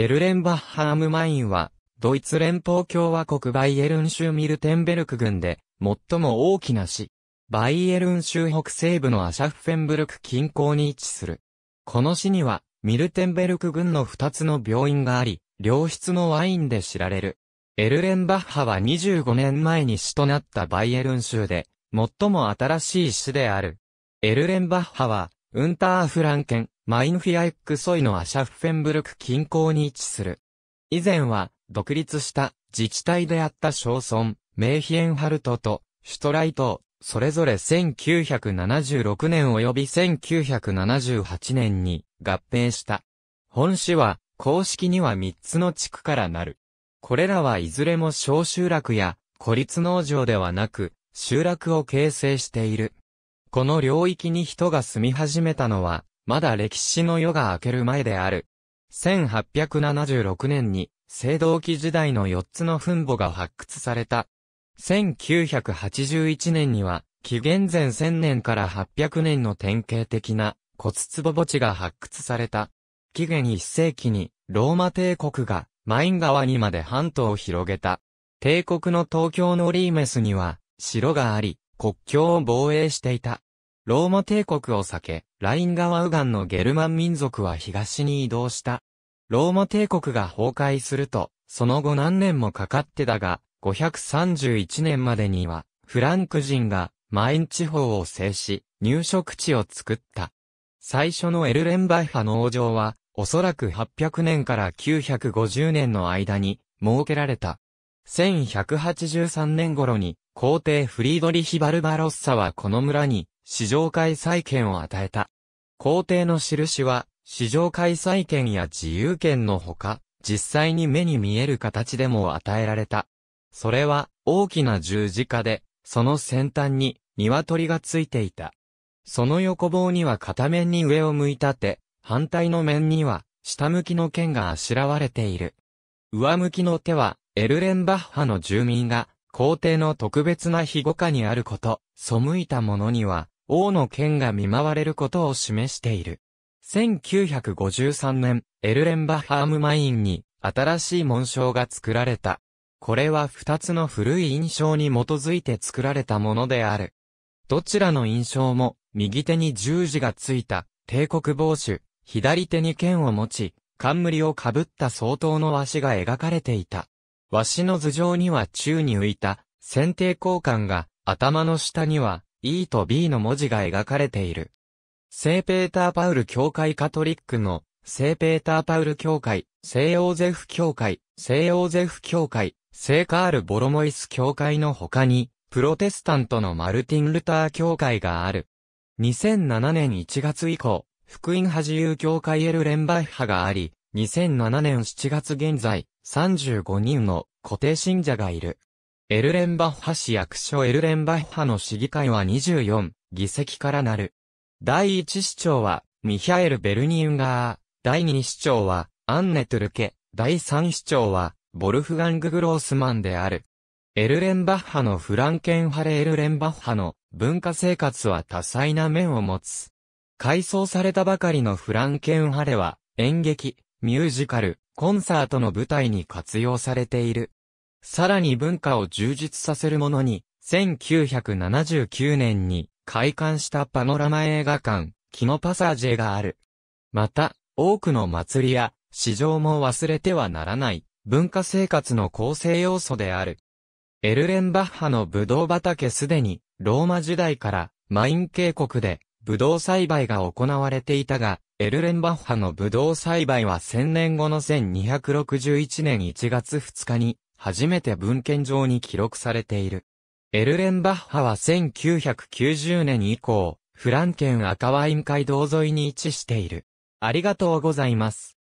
エルレンバッハームマインは、ドイツ連邦共和国バイエルン州ミルテンベルク郡で、最も大きな市。バイエルン州北西部のアシャッフェンブルク近郊に位置する。この市には、ミルテンベルク郡の2つの病院があり、良質のワインで知られる。エルレンバッハは25年前に市となったバイエルン州で、最も新しい市である。エルレンバッハは、ウンターフランケン、マインフィアエックソイのアシャフフェンブルク近郊に位置する。以前は、独立した自治体であった小村、メーヒエンハルトとシュトライト、それぞれ1976年及び1978年に合併した。本市は、公式には3つの地区からなる。これらはいずれも小集落や孤立農場ではなく、集落を形成している。この領域に人が住み始めたのは、まだ歴史の夜が明ける前である。1876年に、青銅器時代の4つの墳墓が発掘された。1981年には、紀元前1000年から800年の典型的な骨壺墓地が発掘された。紀元1世紀に、ローマ帝国がマイン川にまで半島を広げた。帝国の東京のリーメスには、城があり、国境を防衛していた。ローマ帝国を避け、ライン川右岸のゲルマン民族は東に移動した。ローマ帝国が崩壊すると、その後何年もかかってだが、531年までには、フランク人がマイン地方を制し、入植地を作った。最初のエルレンバイファ農場は、おそらく800年から950年の間に設けられた。1183年頃に、皇帝フリードリヒ・バルバロッサはこの村に市場開催権を与えた。皇帝の印は、市場開催権や自由権のほか、実際に目に見える形でも与えられた。それは、大きな十字架で、その先端に、鶏がついていた。その横棒には片面に上を向いた手、反対の面には、下向きの剣があしらわれている。上向きの手は、エルレンバッハの住民が、皇帝の特別な庇護下にあること、背いた者には、王の剣が見舞われることを示している。1953年、エルレンバハームマインに新しい紋章が作られた。これは二つの古い印象に基づいて作られたものである。どちらの印象も、右手に十字がついた、帝国帽子、左手に剣を持ち、冠をかぶった相当の紙が描かれていた。紙の頭上には宙に浮いた、剪定交換が、頭の下には、E と B の文字が描かれている。聖ペーターパウル教会カトリックの聖ペーターパウル教会、聖オーゼフ教会、聖オーゼフ教会、聖カール・ボロモイス教会の他に、プロテスタントのマルティン・ルター教会がある。2007年1月以降、福音派自由教会エル・レンバッハがあり、2007年7月現在、35人の固定信者がいる。エルレンバッハ市役所エルレンバッハの市議会は24議席からなる。第1市長はミヒャエル・ベルニウンガー、第2市長はアンネ・トゥルケ、第3市長はボルフガング・グロースマンである。エルレンバッハのフランケンハレエルレンバッハの文化生活は多彩な面を持つ。改装されたばかりのフランケンハレは演劇、ミュージカル、コンサートの舞台に活用されている。さらに文化を充実させるものに、1979年に開館したパノラマ映画館、キノパサージェがある。また、多くの祭りや、市場も忘れてはならない、文化生活の構成要素である。エルレンバッハのブドウ畑すでに、ローマ時代から、マイン渓谷で、ブドウ栽培が行われていたが、エルレンバッハのブドウ栽培は1000年後の1261年1月2日に初めて文献上に記録されている。エルレンバッハは1990年以降、フランケン赤ワイン街道沿いに位置している。ありがとうございます。